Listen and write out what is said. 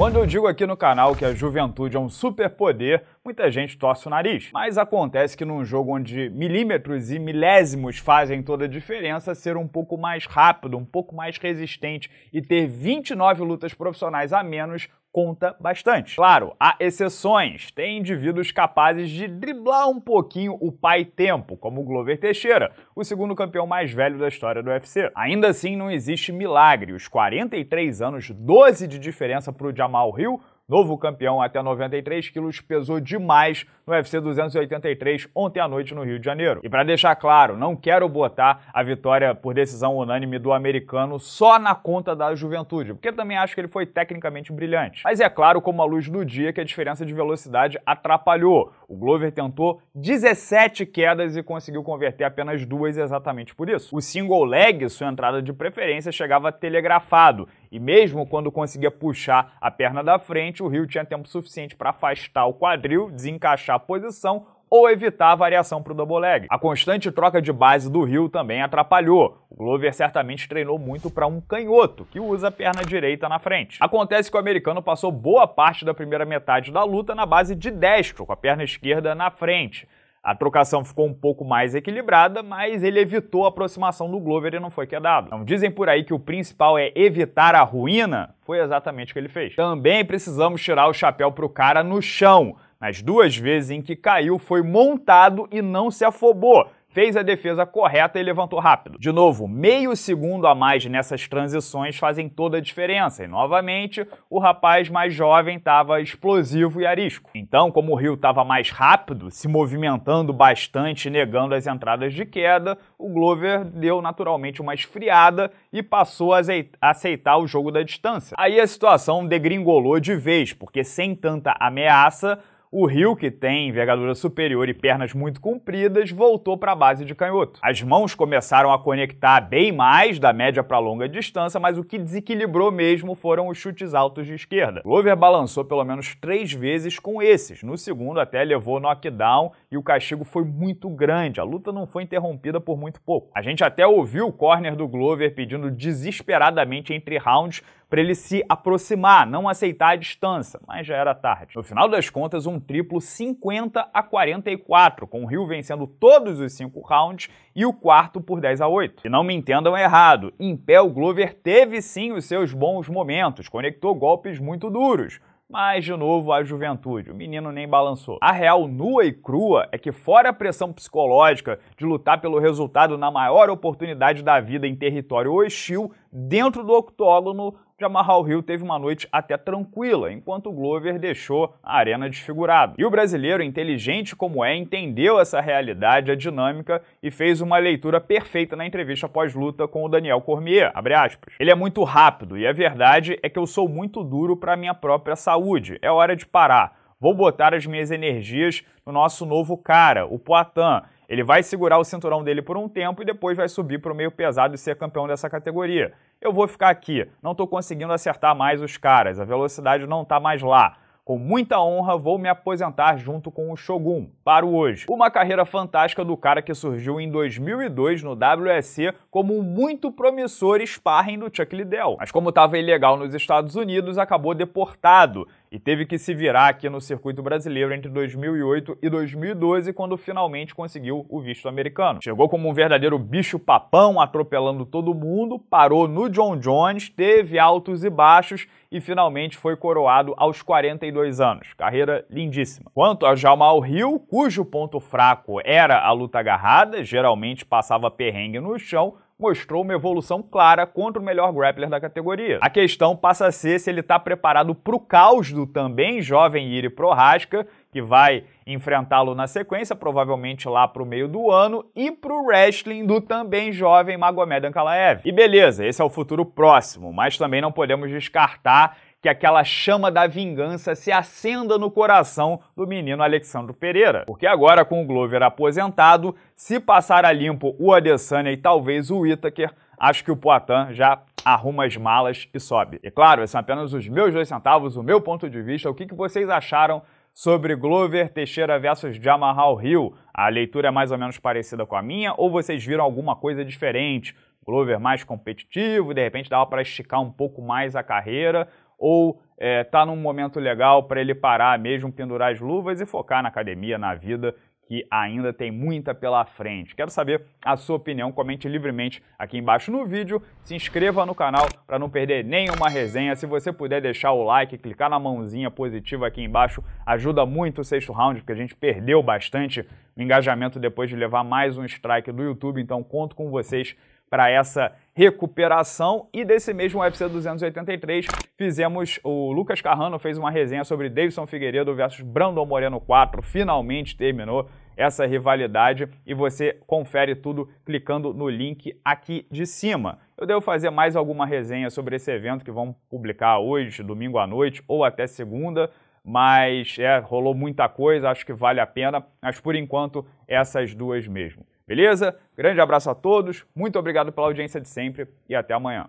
Quando eu digo aqui no canal que a juventude é um superpoder, muita gente torce o nariz. Mas acontece que num jogo onde milímetros e milésimos fazem toda a diferença, ser um pouco mais rápido, um pouco mais resistente e ter 29 lutas profissionais a menos conta bastante. Claro, há exceções. Tem indivíduos capazes de driblar um pouquinho o pai-tempo, como o Glover Teixeira, o segundo campeão mais velho da história do UFC. Ainda assim, não existe milagre. Os 43 anos, 12 de diferença para o Jamal Hill Novo campeão até 93 quilos, pesou demais no UFC 283 ontem à noite no Rio de Janeiro. E para deixar claro, não quero botar a vitória por decisão unânime do americano só na conta da juventude, porque também acho que ele foi tecnicamente brilhante. Mas é claro, como a luz do dia, que a diferença de velocidade atrapalhou. O Glover tentou 17 quedas e conseguiu converter apenas duas exatamente por isso. O single leg, sua entrada de preferência, chegava telegrafado e mesmo quando conseguia puxar a perna da frente, o Rio tinha tempo suficiente para afastar o quadril, desencaixar a posição ou evitar a variação para o double leg. A constante troca de base do Rio também atrapalhou. O Glover certamente treinou muito para um canhoto, que usa a perna direita na frente. Acontece que o americano passou boa parte da primeira metade da luta na base de destro, com a perna esquerda na frente. A trocação ficou um pouco mais equilibrada, mas ele evitou a aproximação do Glover e não foi quedado. Então dizem por aí que o principal é evitar a ruína, foi exatamente o que ele fez. Também precisamos tirar o chapéu pro cara no chão. Nas duas vezes em que caiu, foi montado e não se afobou fez a defesa correta e levantou rápido. De novo, meio segundo a mais nessas transições fazem toda a diferença. E novamente, o rapaz mais jovem estava explosivo e arisco. Então, como o Rio estava mais rápido, se movimentando bastante, negando as entradas de queda, o Glover deu naturalmente uma esfriada e passou a aceitar o jogo da distância. Aí a situação degringolou de vez, porque sem tanta ameaça, o Rio, que tem envergadura superior e pernas muito compridas, voltou para a base de canhoto. As mãos começaram a conectar bem mais da média para longa distância, mas o que desequilibrou mesmo foram os chutes altos de esquerda. Glover balançou pelo menos três vezes com esses. No segundo até levou knockdown e o castigo foi muito grande. A luta não foi interrompida por muito pouco. A gente até ouviu o corner do Glover pedindo desesperadamente entre rounds para ele se aproximar, não aceitar a distância, mas já era tarde. No final das contas, um triplo 50 a 44, com o Rio vencendo todos os cinco rounds e o quarto por 10 a 8. E não me entendam errado, em pé o Glover teve sim os seus bons momentos, conectou golpes muito duros, mas, de novo, a juventude. O menino nem balançou. A real nua e crua é que, fora a pressão psicológica de lutar pelo resultado na maior oportunidade da vida em território hostil, dentro do octógono, Jamarral Hill teve uma noite até tranquila, enquanto Glover deixou a arena desfigurado. E o brasileiro, inteligente como é, entendeu essa realidade, a dinâmica, e fez uma leitura perfeita na entrevista pós-luta com o Daniel Cormier, Ele é muito rápido, e a verdade é que eu sou muito duro para minha própria saúde. É hora de parar. Vou botar as minhas energias no nosso novo cara, o Poitin ele vai segurar o cinturão dele por um tempo e depois vai subir para o meio pesado e ser campeão dessa categoria. Eu vou ficar aqui, não estou conseguindo acertar mais os caras, a velocidade não está mais lá. Com muita honra, vou me aposentar junto com o Shogun. Paro hoje. Uma carreira fantástica do cara que surgiu em 2002 no WSC como um muito promissor sparring do Chuck Liddell. Mas como estava ilegal nos Estados Unidos, acabou deportado e teve que se virar aqui no circuito brasileiro entre 2008 e 2012, quando finalmente conseguiu o visto americano. Chegou como um verdadeiro bicho-papão, atropelando todo mundo, parou no John Jones, teve altos e baixos e finalmente foi coroado aos 42 anos. Carreira lindíssima. Quanto a Jamal Hill, cujo ponto fraco era a luta agarrada, geralmente passava perrengue no chão, mostrou uma evolução clara contra o melhor grappler da categoria. A questão passa a ser se ele está preparado para o caos do também jovem Iri Prohaska, que vai enfrentá-lo na sequência, provavelmente lá para o meio do ano, e para o wrestling do também jovem Magomed Ankalaev. E beleza, esse é o futuro próximo, mas também não podemos descartar que aquela chama da vingança se acenda no coração do menino Alexandre Pereira. Porque agora, com o Glover aposentado, se passar a limpo o Adesanya e talvez o Itaker, acho que o Poitin já arruma as malas e sobe. E claro, esses são apenas os meus dois centavos, o meu ponto de vista, o que, que vocês acharam sobre Glover Teixeira versus Jamahal Hill. A leitura é mais ou menos parecida com a minha, ou vocês viram alguma coisa diferente? Glover mais competitivo, de repente dava para esticar um pouco mais a carreira, ou está é, tá num momento legal para ele parar mesmo, pendurar as luvas e focar na academia, na vida, que ainda tem muita pela frente. Quero saber a sua opinião, comente livremente aqui embaixo no vídeo, se inscreva no canal para não perder nenhuma resenha. Se você puder deixar o like, clicar na mãozinha positiva aqui embaixo, ajuda muito o sexto round, porque a gente perdeu bastante engajamento depois de levar mais um strike do YouTube, então conto com vocês para essa recuperação. E desse mesmo UFC 283, fizemos, o Lucas Carrano fez uma resenha sobre Davidson Figueiredo versus Brandon Moreno 4, finalmente terminou essa rivalidade e você confere tudo clicando no link aqui de cima. Eu devo fazer mais alguma resenha sobre esse evento que vamos publicar hoje, domingo à noite ou até segunda, mas é, rolou muita coisa, acho que vale a pena, mas por enquanto essas duas mesmo. Beleza? Grande abraço a todos, muito obrigado pela audiência de sempre e até amanhã.